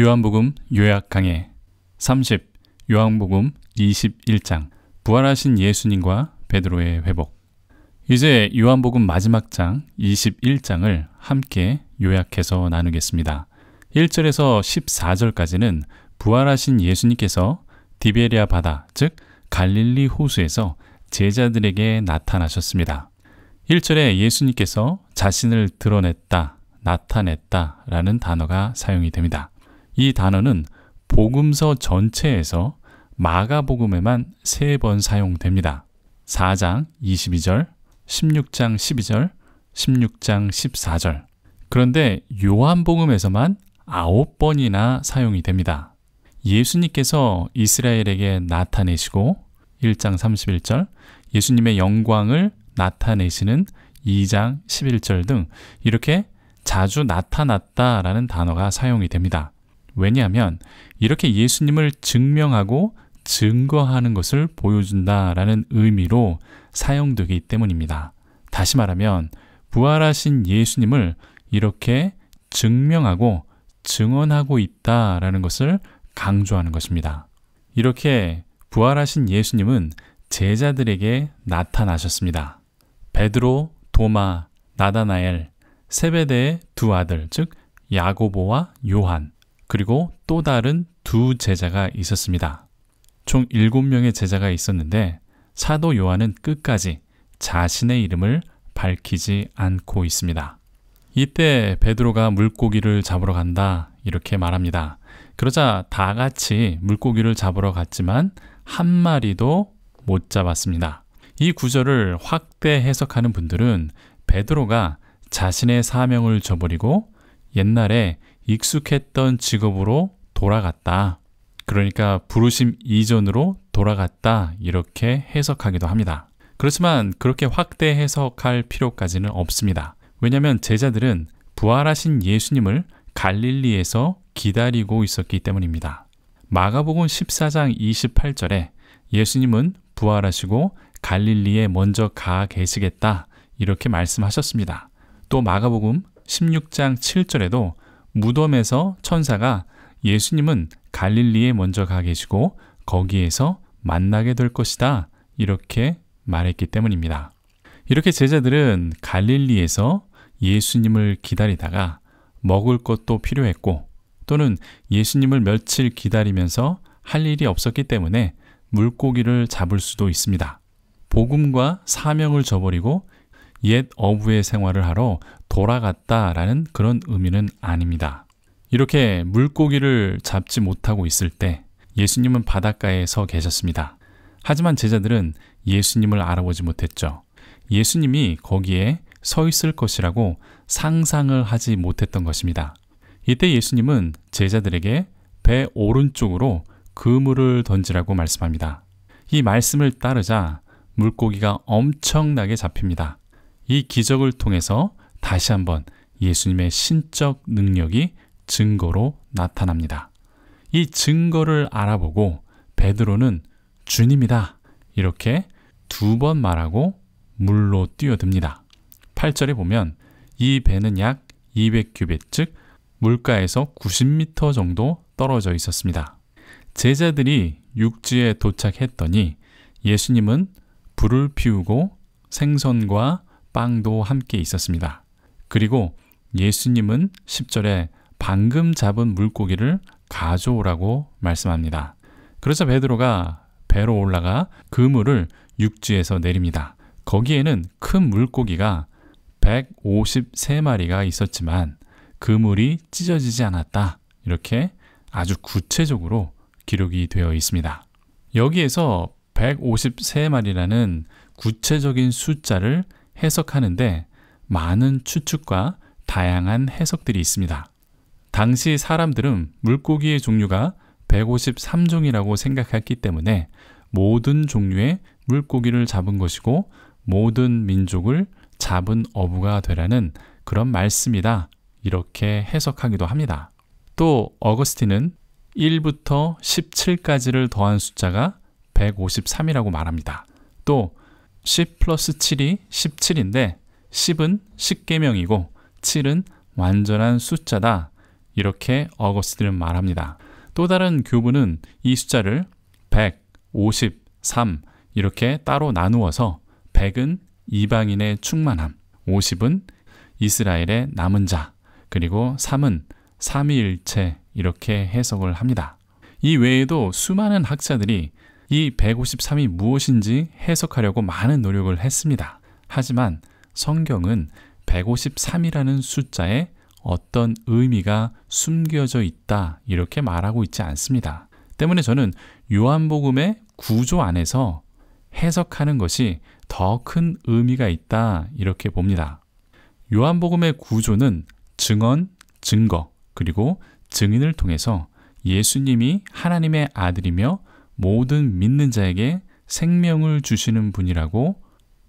요한복음 요약 강해 30 요한복음 21장 부활하신 예수님과 베드로의 회복 이제 요한복음 마지막 장 21장을 함께 요약해서 나누겠습니다. 1절에서 14절까지는 부활하신 예수님께서 디베리아 바다 즉 갈릴리 호수에서 제자들에게 나타나셨습니다. 1절에 예수님께서 자신을 드러냈다, 나타냈다 라는 단어가 사용이 됩니다. 이 단어는 복음서 전체에서 마가복음에만 세 번 사용됩니다. 4장 22절, 16장 12절, 16장 14절. 그런데 요한복음에서만 9번이나 사용이 됩니다. 예수님께서 이스라엘에게 나타내시고 1장 31절, 예수님의 영광을 나타내시는 2장 11절 등 이렇게 자주 나타났다라는 단어가 사용이 됩니다. 왜냐하면 이렇게 예수님을 증명하고 증거하는 것을 보여준다라는 의미로 사용되기 때문입니다. 다시 말하면 부활하신 예수님을 이렇게 증명하고 증언하고 있다라는 것을 강조하는 것입니다. 이렇게 부활하신 예수님은 제자들에게 나타나셨습니다. 베드로, 도마, 나다나엘, 세베대의 두 아들, 즉 야고보와 요한, 그리고 또 다른 두 제자가 있었습니다. 총 7명의 제자가 있었는데 사도 요한은 끝까지 자신의 이름을 밝히지 않고 있습니다. 이때 베드로가 물고기를 잡으러 간다 이렇게 말합니다. 그러자 다 같이 물고기를 잡으러 갔지만 한 마리도 못 잡았습니다. 이 구절을 확대 해석하는 분들은 베드로가 자신의 사명을 저버리고 옛날에 익숙했던 직업으로 돌아갔다. 그러니까 부르심 이전으로 돌아갔다. 이렇게 해석하기도 합니다. 그렇지만 그렇게 확대 해석할 필요까지는 없습니다. 왜냐하면 제자들은 부활하신 예수님을 갈릴리에서 기다리고 있었기 때문입니다. 마가복음 14장 28절에 예수님은 부활하시고 갈릴리에 먼저 가 계시겠다 이렇게 말씀하셨습니다. 또 마가복음 16장 7절에도 무덤에서 천사가 예수님은 갈릴리에 먼저 가 계시고 거기에서 만나게 될 것이다. 이렇게 말했기 때문입니다. 이렇게 제자들은 갈릴리에서 예수님을 기다리다가 먹을 것도 필요했고 또는 예수님을 며칠 기다리면서 할 일이 없었기 때문에 물고기를 잡을 수도 있습니다. 복음과 사명을 저버리고 옛 어부의 생활을 하러 돌아갔다라는 그런 의미는 아닙니다. 이렇게 물고기를 잡지 못하고 있을 때 예수님은 바닷가에 서 계셨습니다. 하지만 제자들은 예수님을 알아보지 못했죠. 예수님이 거기에 서 있을 것이라고 상상을 하지 못했던 것입니다. 이때 예수님은 제자들에게 배 오른쪽으로 그물을 던지라고 말씀합니다. 이 말씀을 따르자 물고기가 엄청나게 잡힙니다. 이 기적을 통해서 다시 한번 예수님의 신적 능력이 증거로 나타납니다. 이 증거를 알아보고 베드로는 주님이다. 이렇게 두 번 말하고 물로 뛰어듭니다. 8절에 보면 이 배는 약 200규벳 즉 물가에서 90m 정도 떨어져 있었습니다. 제자들이 육지에 도착했더니 예수님은 불을 피우고 생선과 빵도 함께 있었습니다. 그리고 예수님은 10절에 방금 잡은 물고기를 가져오라고 말씀합니다. 그러자 베드로가 배로 올라가 그물을 육지에서 내립니다. 거기에는 큰 물고기가 153마리가 있었지만 그물이 찢어지지 않았다. 이렇게 아주 구체적으로 기록이 되어 있습니다. 여기에서 153마리라는 구체적인 숫자를 해석하는데 많은 추측과 다양한 해석들이 있습니다. 당시 사람들은 물고기의 종류가 153종이라고 생각했기 때문에 모든 종류의 물고기를 잡은 것이고 모든 민족을 잡은 어부가 되라는 그런 말씀이다. 이렇게 해석하기도 합니다. 또 어거스틴은 1부터 17까지를 더한 숫자가 153이라고 말합니다. 또10 플러스 7이 17인데 10은 1 0계명이고 7은 완전한 숫자다. 이렇게 어거스틴은 말합니다. 또 다른 교부는 이 숫자를 100, 5 3 이렇게 따로 나누어서 100은 이방인의 충만함, 50은 이스라엘의 남은 자, 그리고 3은 3위일체 이렇게 해석을 합니다. 이 외에도 수많은 학자들이 이 153이 무엇인지 해석하려고 많은 노력을 했습니다. 하지만 성경은 153이라는 숫자에 어떤 의미가 숨겨져 있다 이렇게 말하고 있지 않습니다. 때문에 저는 요한복음의 구조 안에서 해석하는 것이 더 큰 의미가 있다 이렇게 봅니다. 요한복음의 구조는 증언, 증거, 그리고 증인을 통해서 예수님이 하나님의 아들이며 모든 믿는 자에게 생명을 주시는 분이라고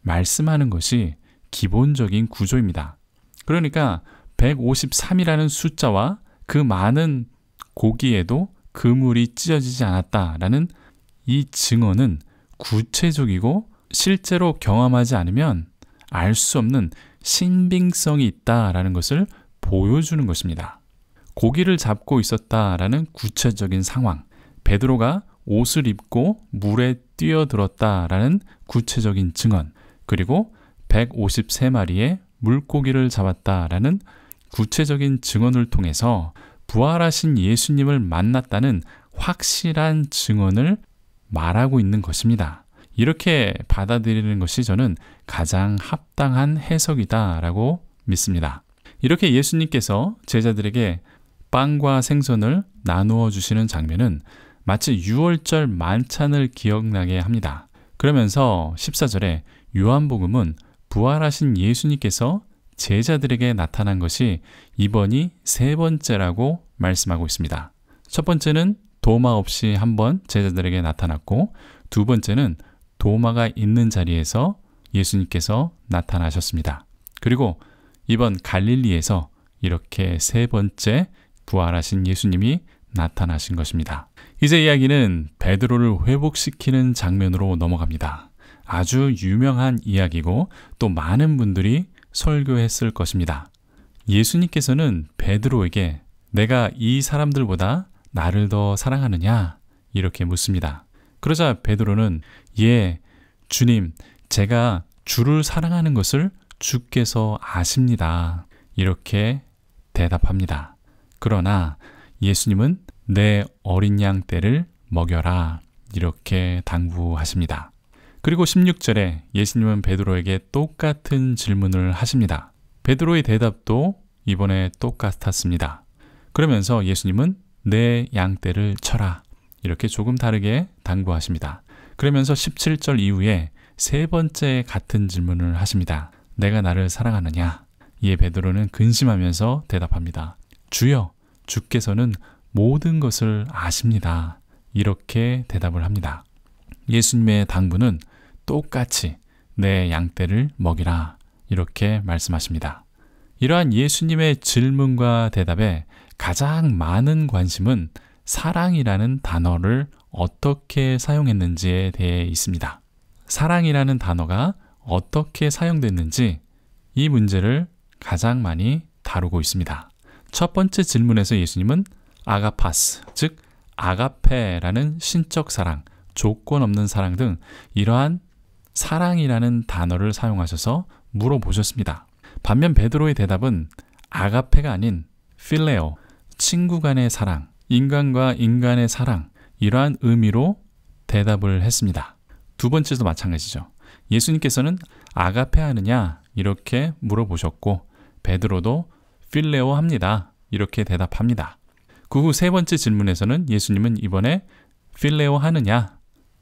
말씀하는 것이 기본적인 구조입니다. 그러니까 153이라는 숫자와 그 많은 고기에도 그물이 찢어지지 않았다라는 이 증언은 구체적이고 실제로 경험하지 않으면 알 수 없는 신빙성이 있다라는 것을 보여주는 것입니다. 고기를 잡고 있었다라는 구체적인 상황, 베드로가 옷을 입고 물에 뛰어들었다라는 구체적인 증언, 그리고 153마리의 물고기를 잡았다라는 구체적인 증언을 통해서 부활하신 예수님을 만났다는 확실한 증언을 말하고 있는 것입니다. 이렇게 받아들이는 것이 저는 가장 합당한 해석이다라고 믿습니다. 이렇게 예수님께서 제자들에게 빵과 생선을 나누어 주시는 장면은 마치 6월절 만찬을 기억나게 합니다. 그러면서 14절에 요한복음은 부활하신 예수님께서 제자들에게 나타난 것이 이번이 세 번째라고 말씀하고 있습니다. 첫 번째는 도마 없이 한번 제자들에게 나타났고 두 번째는 도마가 있는 자리에서 예수님께서 나타나셨습니다. 그리고 이번 갈릴리에서 이렇게 세 번째 부활하신 예수님이 나타나신 것입니다. 이제 이야기는 베드로를 회복시키는 장면으로 넘어갑니다. 아주 유명한 이야기고 또 많은 분들이 설교했을 것입니다. 예수님께서는 베드로에게 내가 이 사람들보다 나를 더 사랑하느냐? 이렇게 묻습니다. 그러자 베드로는 예, 주님, 제가 주를 사랑하는 것을 주께서 아십니다. 이렇게 대답합니다. 그러나 예수님은 내 어린 양 떼를 먹여라. 이렇게 당부하십니다. 그리고 16절에 예수님은 베드로에게 똑같은 질문을 하십니다. 베드로의 대답도 이번에 똑같았습니다. 그러면서 예수님은 내 양떼를 쳐라. 이렇게 조금 다르게 당부하십니다. 그러면서 17절 이후에 세 번째 같은 질문을 하십니다. 내가 나를 사랑하느냐? 이에 베드로는 근심하면서 대답합니다. 주여, 주께서는 모든 것을 아십니다. 이렇게 대답을 합니다. 예수님의 당부는 똑같이 내 양떼를 먹이라 이렇게 말씀하십니다. 이러한 예수님의 질문과 대답에 가장 많은 관심은 사랑이라는 단어를 어떻게 사용했는지에 대해 있습니다. 사랑이라는 단어가 어떻게 사용됐는지 이 문제를 가장 많이 다루고 있습니다. 첫 번째 질문에서 예수님은 아가파스, 즉 아가페라는 신적 사랑, 조건 없는 사랑 등 이러한 사랑이라는 단어를 사용하셔서 물어보셨습니다. 반면 베드로의 대답은 아가페가 아닌 필레오, 친구 간의 사랑, 인간과 인간의 사랑 이러한 의미로 대답을 했습니다. 두 번째도 마찬가지죠. 예수님께서는 아가페 하느냐 이렇게 물어보셨고 베드로도 필레오 합니다. 이렇게 대답합니다. 그후세 번째 질문에서는 예수님은 이번에 필레오 하느냐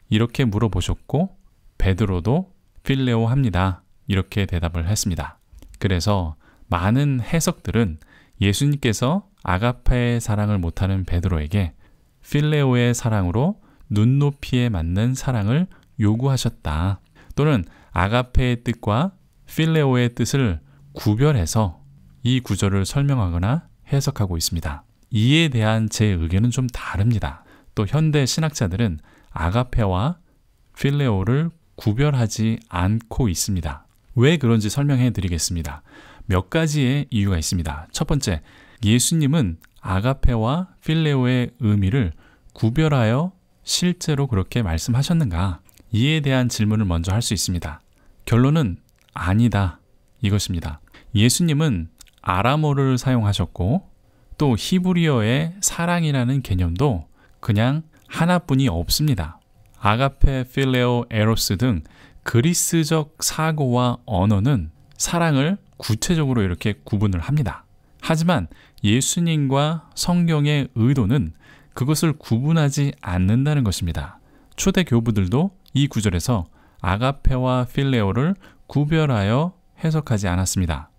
이렇게 물어보셨고 베드로도 필레오 합니다. 이렇게 대답을 했습니다. 그래서 많은 해석들은 예수님께서 아가페의 사랑을 못하는 베드로에게 필레오의 사랑으로 눈높이에 맞는 사랑을 요구하셨다. 또는 아가페의 뜻과 필레오의 뜻을 구별해서 이 구절을 설명하거나 해석하고 있습니다. 이에 대한 제 의견은 좀 다릅니다. 또 현대 신학자들은 아가페와 필레오를 구별하지 않고 있습니다. 왜 그런지 설명해 드리겠습니다. 몇 가지의 이유가 있습니다. 첫 번째, 예수님은 아가페와 필레오의 의미를 구별하여 실제로 그렇게 말씀하셨는가? 이에 대한 질문을 먼저 할 수 있습니다. 결론은 아니다. 이것입니다. 예수님은 아람어를 사용하셨고 또 히브리어의 사랑이라는 개념도 그냥 하나뿐이 없습니다. 아가페, 필레오, 에로스 등 그리스적 사고와 언어는 사랑을 구체적으로 이렇게 구분을 합니다. 하지만 예수님과 성경의 의도는 그것을 구분하지 않는다는 것입니다. 초대 교부들도 이 구절에서 아가페와 필레오를 구별하여 해석하지 않았습니다.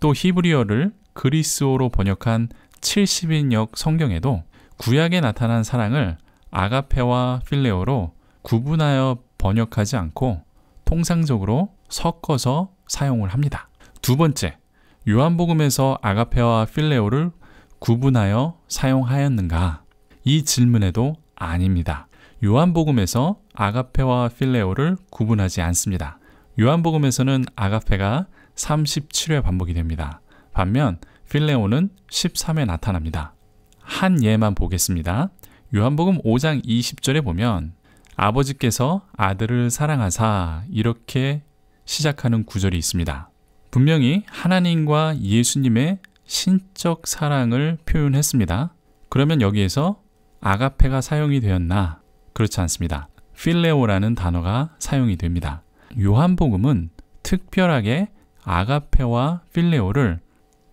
또 히브리어를 그리스어로 번역한 70인역 성경에도 구약에 나타난 사랑을 아가페와 필레오로 구분하여 번역하지 않고 통상적으로 섞어서 사용을 합니다. 두 번째, 요한복음에서 아가페와 필레오를 구분하여 사용하였는가? 이 질문에도 아닙니다. 요한복음에서 아가페와 필레오를 구분하지 않습니다. 요한복음에서는 아가페가 37회 반복이 됩니다. 반면 필레오는 13에 나타납니다. 한 예만 보겠습니다. 요한복음 5장 20절에 보면 아버지께서 아들을 사랑하사 이렇게 시작하는 구절이 있습니다. 분명히 하나님과 예수님의 신적 사랑을 표현했습니다. 그러면 여기에서 아가페가 사용이 되었나? 그렇지 않습니다. 필레오라는 단어가 사용이 됩니다. 요한복음은 특별하게 아가페와 필레오를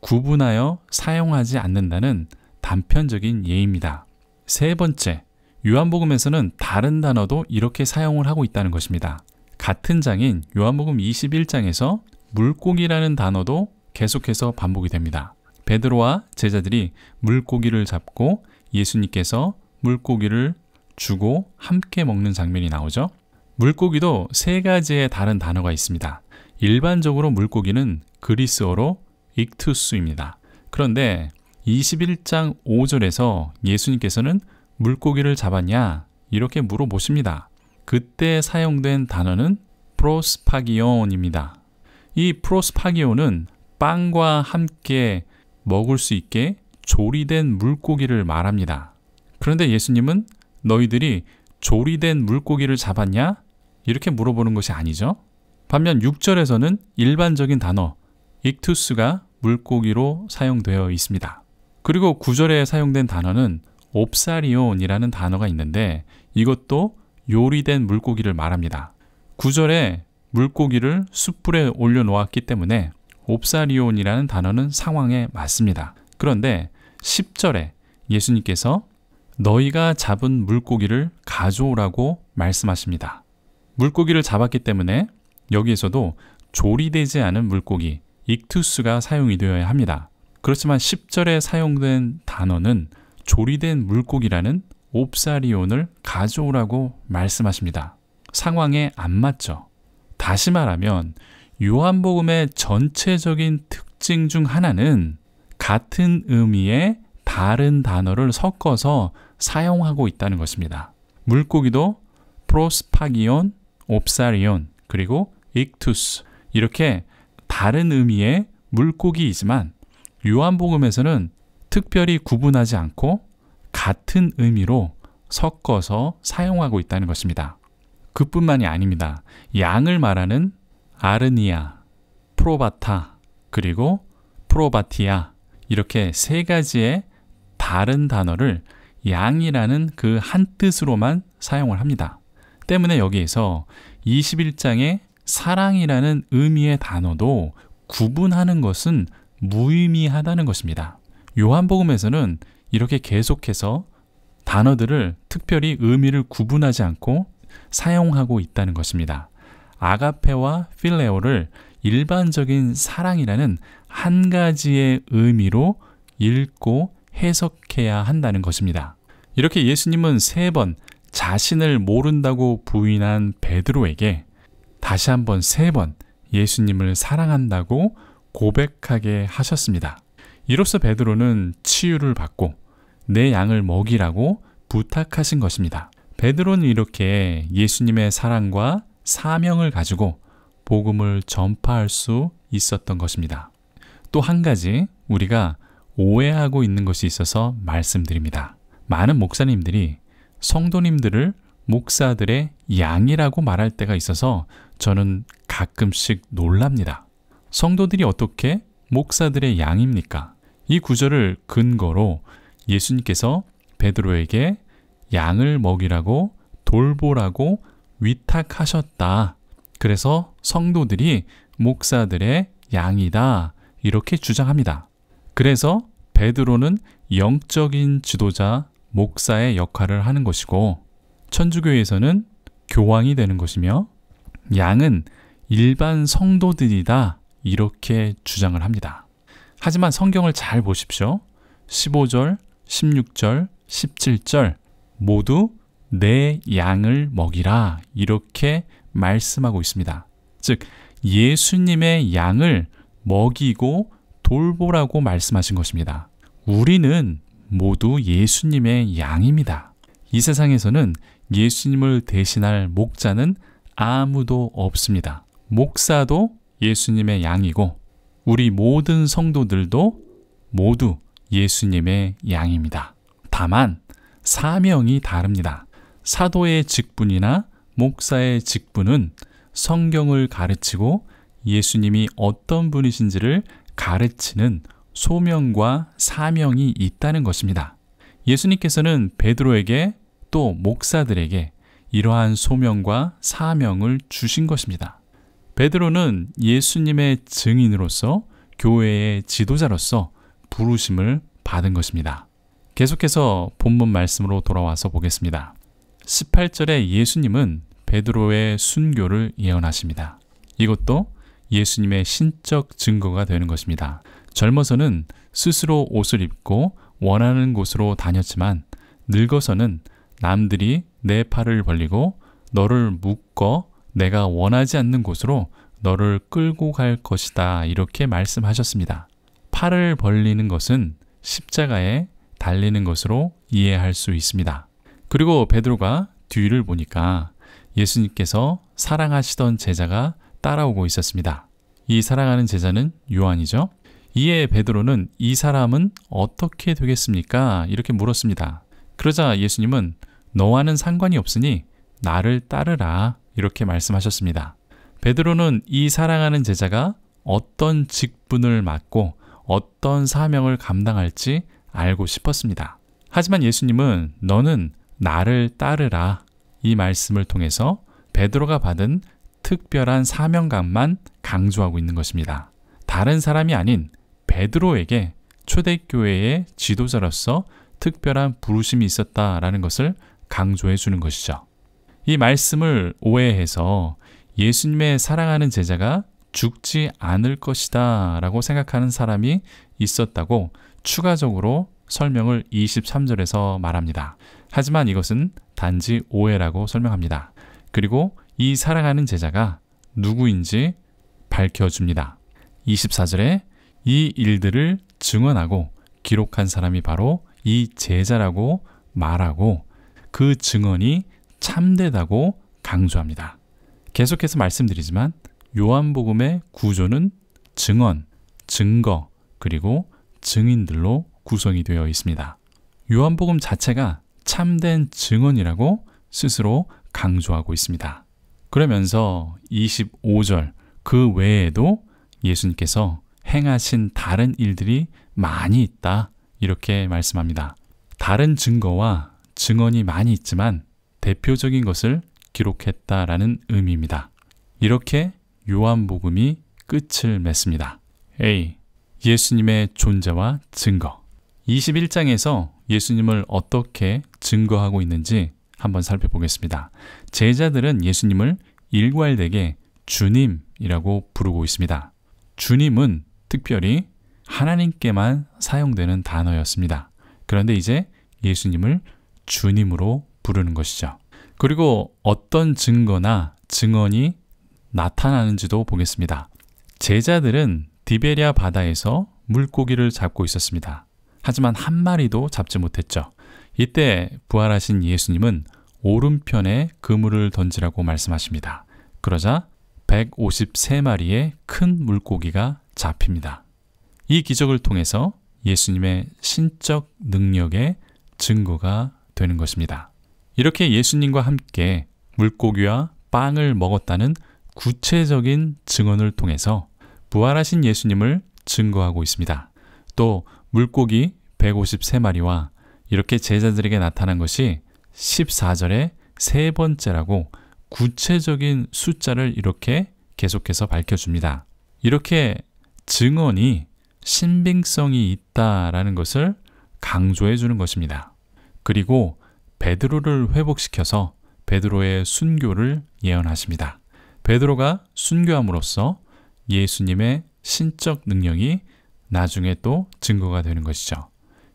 구분하여 사용하지 않는다는 단편적인 예입니다. 세 번째, 요한복음에서는 다른 단어도 이렇게 사용을 하고 있다는 것입니다. 같은 장인 요한복음 21장에서 물고기라는 단어도 계속해서 반복이 됩니다. 베드로와 제자들이 물고기를 잡고 예수님께서 물고기를 주고 함께 먹는 장면이 나오죠. 물고기도 세 가지의 다른 단어가 있습니다. 일반적으로 물고기는 그리스어로 익투스입니다. 그런데 21장 5절에서 예수님께서는 물고기를 잡았냐? 이렇게 물어보십니다. 그때 사용된 단어는 프로스파기온입니다. 이 프로스파기온은 빵과 함께 먹을 수 있게 조리된 물고기를 말합니다. 그런데 예수님은 너희들이 조리된 물고기를 잡았냐? 이렇게 물어보는 것이 아니죠. 반면 6절에서는 일반적인 단어 익투스가 물고기로 사용되어 있습니다. 그리고 구절에 사용된 단어는 옵사리온이라는 단어가 있는데 이것도 요리된 물고기를 말합니다. 구절에 물고기를 숯불에 올려놓았기 때문에 옵사리온이라는 단어는 상황에 맞습니다. 그런데 10절에 예수님께서 너희가 잡은 물고기를 가져오라고 말씀하십니다. 물고기를 잡았기 때문에 여기에서도 조리되지 않은 물고기, 익투스가 사용이 되어야 합니다. 그렇지만 10절에 사용된 단어는 조리된 물고기라는 옵사리온을 가져오라고 말씀하십니다. 상황에 안 맞죠. 다시 말하면 요한복음의 전체적인 특징 중 하나는 같은 의미의 다른 단어를 섞어서 사용하고 있다는 것입니다. 물고기도 프로스파기온, 옵사리온, 그리고 익투스 이렇게 다른 의미의 물고기이지만 요한복음에서는 특별히 구분하지 않고 같은 의미로 섞어서 사용하고 있다는 것입니다. 그뿐만이 아닙니다. 양을 말하는 아르니아, 프로바타, 그리고 프로바티아 이렇게 세 가지의 다른 단어를 양이라는 그 한 뜻으로만 사용을 합니다. 때문에 여기에서 21장의 사랑이라는 의미의 단어도 구분하는 것은 무의미하다는 것입니다. 요한복음에서는 이렇게 계속해서 단어들을 특별히 의미를 구분하지 않고 사용하고 있다는 것입니다. 아가페와 필레오를 일반적인 사랑이라는 한 가지의 의미로 읽고 해석해야 한다는 것입니다. 이렇게 예수님은 세 번 자신을 모른다고 부인한 베드로에게 다시 한번 세 번 예수님을 사랑한다고 고백하게 하셨습니다. 이로써 베드로는 치유를 받고 내 양을 먹이라고 부탁하신 것입니다. 베드로는 이렇게 예수님의 사랑과 사명을 가지고 복음을 전파할 수 있었던 것입니다. 또 한 가지 우리가 오해하고 있는 것이 있어서 말씀드립니다. 많은 목사님들이 성도님들을 목사들의 양이라고 말할 때가 있어서 저는 가끔씩 놀랍니다. 성도들이 어떻게 목사들의 양입니까? 이 구절을 근거로 예수님께서 베드로에게 양을 먹이라고 돌보라고 위탁하셨다. 그래서 성도들이 목사들의 양이다. 이렇게 주장합니다. 그래서 베드로는 영적인 지도자 목사의 역할을 하는 것이고 천주교에서는 교황이 되는 것이며 양은 일반 성도들이다 이렇게 주장을 합니다. 하지만 성경을 잘 보십시오. 15절, 16절, 17절 모두 내 양을 먹이라 이렇게 말씀하고 있습니다. 즉 예수님의 양을 먹이고 돌보라고 말씀하신 것입니다. 우리는 모두 예수님의 양입니다. 이 세상에서는 예수님을 대신할 목자는 아무도 없습니다. 목사도 예수님의 양이고 우리 모든 성도들도 모두 예수님의 양입니다. 다만 사명이 다릅니다. 사도의 직분이나 목사의 직분은 성경을 가르치고 예수님이 어떤 분이신지를 가르치는 소명과 사명이 있다는 것입니다. 예수님께서는 베드로에게 또 목사들에게 이러한 소명과 사명을 주신 것입니다. 베드로는 예수님의 증인으로서 교회의 지도자로서 부르심을 받은 것입니다. 계속해서 본문 말씀으로 돌아와서 보겠습니다. 18절에 예수님은 베드로의 순교를 예언하십니다. 이것도 예수님의 신적 증거가 되는 것입니다. 젊어서는 스스로 옷을 입고 원하는 곳으로 다녔지만 늙어서는 남들이 내 팔을 벌리고 너를 묶어 내가 원하지 않는 곳으로 너를 끌고 갈 것이다. 이렇게 말씀하셨습니다. 팔을 벌리는 것은 십자가에 달리는 것으로 이해할 수 있습니다. 그리고 베드로가 뒤를 보니까 예수님께서 사랑하시던 제자가 따라오고 있었습니다. 이 사랑하는 제자는 요한이죠. 이에 베드로는 이 사람은 어떻게 되겠습니까? 이렇게 물었습니다. 그러자 예수님은 너와는 상관이 없으니 나를 따르라 이렇게 말씀하셨습니다. 베드로는 이 사랑하는 제자가 어떤 직분을 맡고 어떤 사명을 감당할지 알고 싶었습니다. 하지만 예수님은 너는 나를 따르라 이 말씀을 통해서 베드로가 받은 특별한 사명감만 강조하고 있는 것입니다. 다른 사람이 아닌 베드로에게 초대교회의 지도자로서 특별한 부르심이 있었다라는 것을 강조해 주는 것이죠. 이 말씀을 오해해서 예수님의 사랑하는 제자가 죽지 않을 것이다 라고 생각하는 사람이 있었다고 추가적으로 설명을 23절에서 말합니다. 하지만 이것은 단지 오해라고 설명합니다. 그리고 이 사랑하는 제자가 누구인지 밝혀줍니다. 24절에 이 일들을 증언하고 기록한 사람이 바로 이 제자라고 말하고 그 증언이 참되다고 강조합니다. 계속해서 말씀드리지만 요한복음의 구조는 증언, 증거, 그리고 증인들로 구성이 되어 있습니다. 요한복음 자체가 참된 증언이라고 스스로 강조하고 있습니다. 그러면서 25절 그 외에도 예수님께서 행하신 다른 일들이 많이 있다 이렇게 말씀합니다. 다른 증거와 증언이 많이 있지만 대표적인 것을 기록했다라는 의미입니다. 이렇게 요한복음이 끝을 맺습니다. A. 예수님의 존재와 증거 21장에서 예수님을 어떻게 증거하고 있는지 한번 살펴보겠습니다. 제자들은 예수님을 일괄되게 주님이라고 부르고 있습니다. 주님은 특별히 하나님께만 사용되는 단어였습니다. 그런데 이제 예수님을 주님으로 부르는 것이죠. 그리고 어떤 증거나 증언이 나타나는지도 보겠습니다. 제자들은 디베리아 바다에서 물고기를 잡고 있었습니다. 하지만 한 마리도 잡지 못했죠. 이때 부활하신 예수님은 오른편에 그물을 던지라고 말씀하십니다. 그러자 153마리의 큰 물고기가 잡힙니다. 이 기적을 통해서 예수님의 신적 능력의 증거가 되는 것입니다. 이렇게 예수님과 함께 물고기와 빵을 먹었다는 구체적인 증언을 통해서 부활하신 예수님을 증거하고 있습니다. 또 물고기 153마리와 이렇게 제자들에게 나타난 것이 14절의 세 번째라고 구체적인 숫자를 이렇게 계속해서 밝혀줍니다. 이렇게 증언이 신빙성이 있다라는 것을 강조해 주는 것입니다. 그리고 베드로를 회복시켜서 베드로의 순교를 예언하십니다. 베드로가 순교함으로써 예수님의 신적 능력이 나중에 또 증거가 되는 것이죠.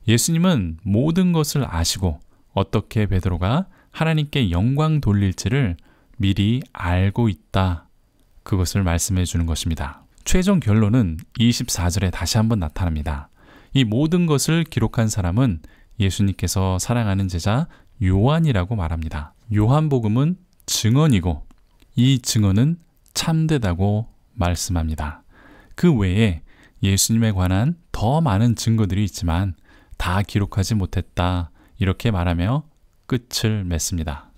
예수님은 모든 것을 아시고 어떻게 베드로가 하나님께 영광 돌릴지를 미리 알고 있다. 그것을 말씀해 주는 것입니다. 최종 결론은 24절에 다시 한번 나타납니다. 이 모든 것을 기록한 사람은 예수님께서 사랑하는 제자 요한이라고 말합니다. 요한복음은 증언이고 이 증언은 참되다고 말씀합니다. 그 외에 예수님에 관한 더 많은 증거들이 있지만 다 기록하지 못했다 이렇게 말하며 끝을 맺습니다.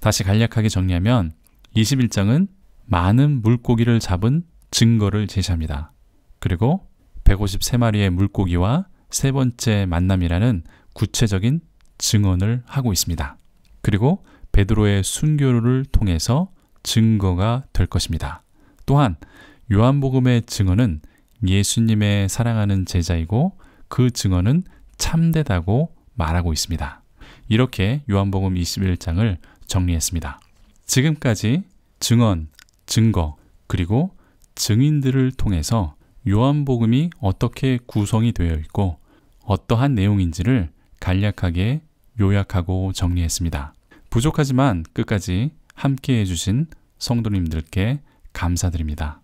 다시 간략하게 정리하면 21장은 많은 물고기를 잡은 증거를 제시합니다. 그리고 153마리의 물고기와 세 번째 만남이라는 구체적인 증언을 하고 있습니다. 그리고 베드로의 순교를 통해서 증거가 될 것입니다. 또한 요한복음의 증언은 예수님의 사랑하는 제자이고 그 증언은 참되다고 말하고 있습니다. 이렇게 요한복음 21장을 정리했습니다. 지금까지 증언, 증거, 그리고 증인들을 통해서 요한복음이 어떻게 구성이 되어 있고 어떠한 내용인지를 간략하게 요약하고 정리했습니다. 부족하지만 끝까지 함께 해주신 성도님들께 감사드립니다.